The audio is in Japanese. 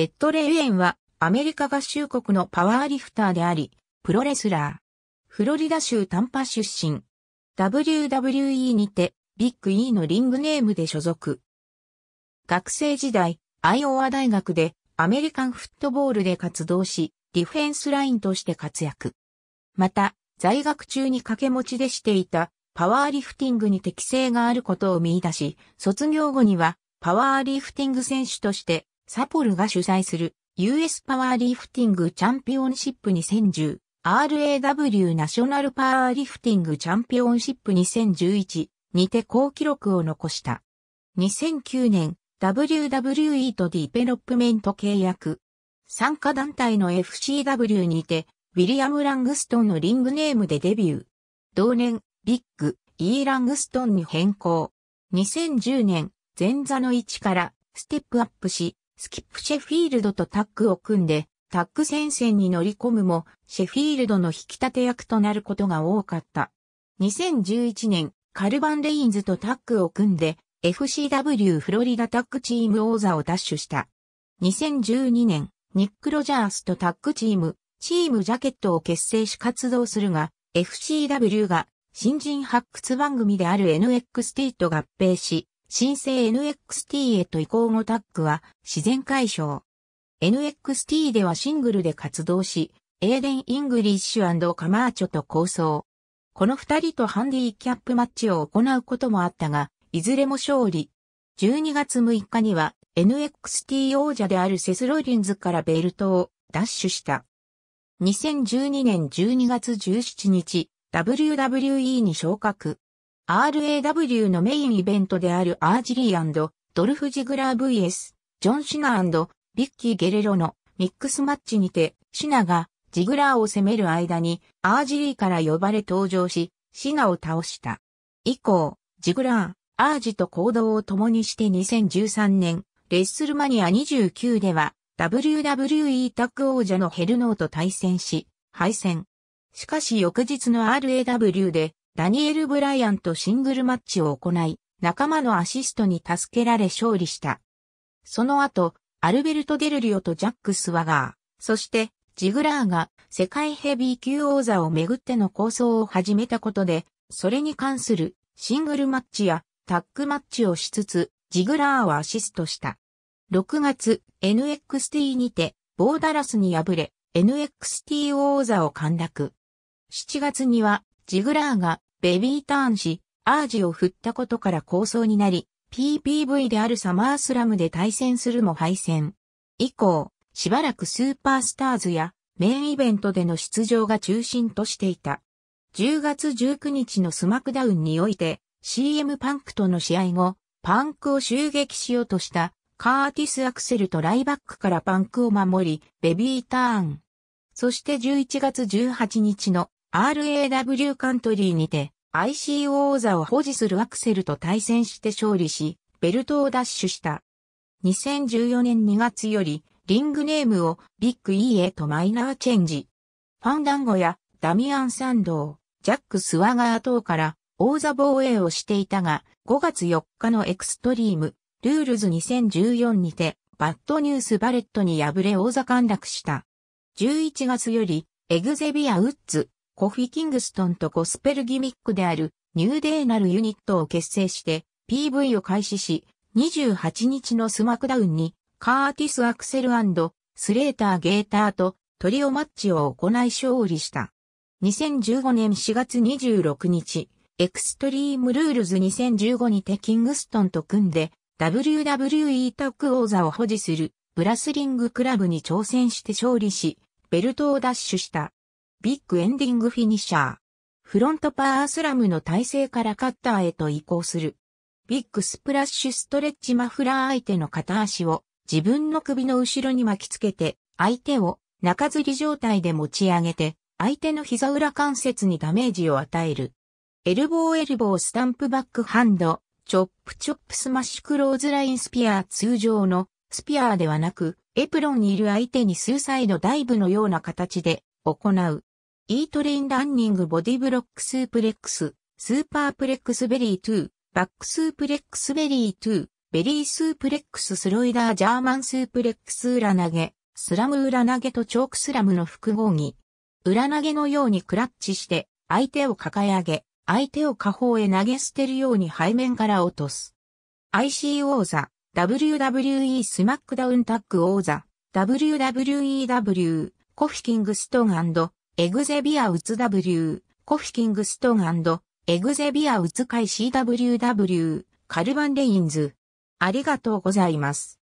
エッド・レイェンはアメリカ合衆国のパワーリフターであり、プロレスラー。フロリダ州タンパ出身。WWE にてビッグ E のリングネームで所属。学生時代、アイオワ大学でアメリカンフットボールで活動し、ディフェンスラインとして活躍。また、在学中に掛け持ちでしていたパワーリフティングに適性があることを見出し、卒業後にはパワーリフティング選手としてサポルが主催する US パワーリフティングチャンピオンシップ2010 RAW ナショナルパワーリフティングチャンピオンシップ2011にて好記録を残した。2009年 WWE とディベロップメント契約。参加団体の FCW にてウィリアム・ラングストンのリングネームでデビュー。同年ビッグ E ラングストンに変更。2010年前座の位置からステップアップしスキップ・シェフィールドとタッグを組んで、タッグ戦線に乗り込むも、シェフィールドの引き立て役となることが多かった。2011年、カルバン・レインズとタッグを組んで、FCW フロリダタッグチーム王座を奪取した。2012年、ニック・ロジャースとタッグチーム、チームジャケットを結成し活動するが、FCW が新人発掘番組である NXT と合併し、新生 NXT へと移行後タッグは自然解消。NXT ではシングルで活動し、エーデン・イングリッシュカマーチョと構想。この二人とハンディキャップマッチを行うこともあったが、いずれも勝利。12月6日には NXT 王者であるセス・ロリンズからベルトをダッシュした。2012年12月17日、WWE に昇格。RAW のメインイベントであるアージリードルフ・ジグラー VS、ジョン・シナビッキー・ゲレロのミックスマッチにて、シナがジグラーを攻める間にアージリーから呼ばれ登場し、シナを倒した。以降、ジグラー、アージと行動を共にして2013年、レッスルマニア29では、WWE タッグ王者のヘルノーと対戦し、敗戦。しかし翌日の RAW で、ダニエル・ブライアンとシングルマッチを行い、仲間のアシストに助けられ勝利した。その後、アルベルト・デルリオとジャック・スワガー、そしてジグラーが世界ヘビー級王座をめぐっての構想を始めたことで、それに関するシングルマッチやタッグマッチをしつつ、ジグラーをアシストした。6月、NXT にて、ボーダラスに敗れ、NXT 王座を陥落。7月には、ジグラーがベビーターンし、アージを振ったことから構想になり、PPV であるサマースラムで対戦するも敗戦。以降、しばらくスーパースターズやメインイベントでの出場が中心としていた。10月19日のスマクダウンにおいて CM パンクとの試合後、パンクを襲撃しようとしたカーティス・アクセルとライバックからパンクを守り、ベビーターン。そして11月18日の RAW カントリーにて ICO 王座を保持するアクセルと対戦して勝利し、ベルトを奪取した。2014年2月より、リングネームをビッグ E へとマイナーチェンジ。ファンダンゴやダミアン・サンドー、ジャック・スワガー等から王座防衛をしていたが、5月4日のエクストリーム、ルールズ2014にて、バッドニュース・バレットに敗れ王座陥落した。11月より、エグゼビア・ウッズ、コフィ・キングストンとゴスペルギミックであるニューデーナルユニットを結成して PV を開始し、28日のスマクダウンにカーティス・アクセルスレーター・ゲーターとトリオマッチを行い勝利した。2015年4月26日、エクストリームルールズ2015にてキングストンと組んで WWE タック王座を保持するブラスリングクラブに挑戦して勝利し、ベルトを奪取した。ビッグエンディングフィニッシャー。フロントパワースラムの体勢からカッターへと移行する。ビッグスプラッシュストレッチマフラー相手の片足を自分の首の後ろに巻きつけて、相手を中吊り状態で持ち上げて、相手の膝裏関節にダメージを与える。エルボーエルボースタンプバックハンド、チョップチョップスマッシュクローズラインスピアー通常のスピアーではなく、エプロンにいる相手に数サイドダイブのような形で行う。イートレインランニングボディブロックスープレックス、スーパープレックスベリー2、バックスープレックスベリー2、ベリースープレックススロイダージャーマンスープレックス裏投げ、スラム裏投げとチョークスラムの複合技。裏投げのようにクラッチして、相手を抱え上げ、相手を下方へ投げ捨てるように背面から落とす。IC 王座、WWE スマックダウンタッグ王座、WWEW、コフィキングストンエグゼビアウツ W、コフィキングストンエグゼビアウツ会 CWW、カルバンレインズ。ありがとうございます。